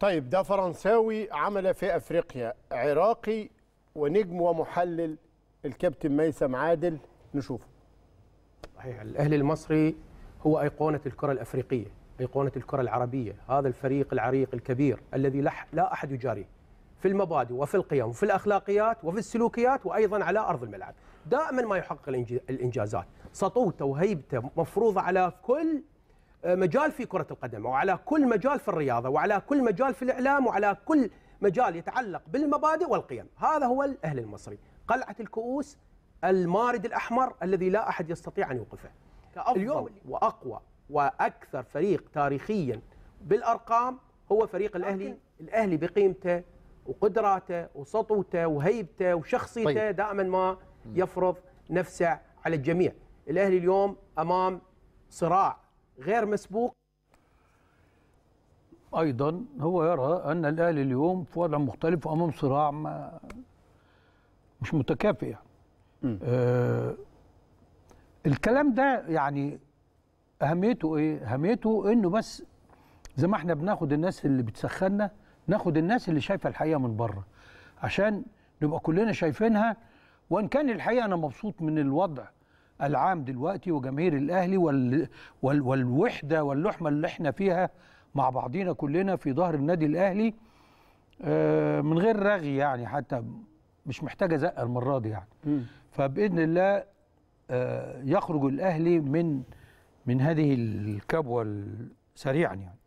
طيب ده فرنساوي عمل في افريقيا عراقي ونجم ومحلل الكابتن ميسم عادل نشوفه صحيح الاهلي المصري هو ايقونه الكره الافريقيه ايقونه الكره العربيه هذا الفريق العريق الكبير الذي لا احد يجاريه في المبادئ وفي القيم وفي الاخلاقيات وفي السلوكيات وايضا على ارض الملعب دائما ما يحقق الانجازات سطوته وهيبته مفروضه على كل آه، مجال في كرة القدم وعلى كل مجال في الرياضة وعلى كل مجال في الإعلام وعلى كل مجال يتعلق بالمبادئ والقيم هذا هو الأهل المصري قلعة الكؤوس المارد الأحمر الذي لا أحد يستطيع أن يوقفه اليوم وأقوى وأكثر فريق تاريخيا بالأرقام هو فريق الأهلي الأهلي بقيمته وقدراته وسطوته وهيبته وشخصيته طيب. دائما ما يفرض نفسه على الجميع الأهلي اليوم أمام صراع غير مسبوق ايضا هو يرى ان الاهلي اليوم في وضع مختلف وامام صراع ما مش متكافئ يعني. آه الكلام ده يعني اهميته ايه اهميته انه بس زي ما احنا بناخد الناس اللي بتسخنا ناخد الناس اللي شايفه الحقيقه من بره عشان نبقى كلنا شايفينها وان كان الحقيقه انا مبسوط من الوضع العام دلوقتي وجماهير الاهلي وال وال والوحده واللحمه اللي احنا فيها مع بعضينا كلنا في ظهر النادي الاهلي آه، من غير رغي يعني حتى مش محتاجه زقه المره دي يعني م. فباذن الله آه، يخرج الاهلي من من هذه الكبوه سريعا يعني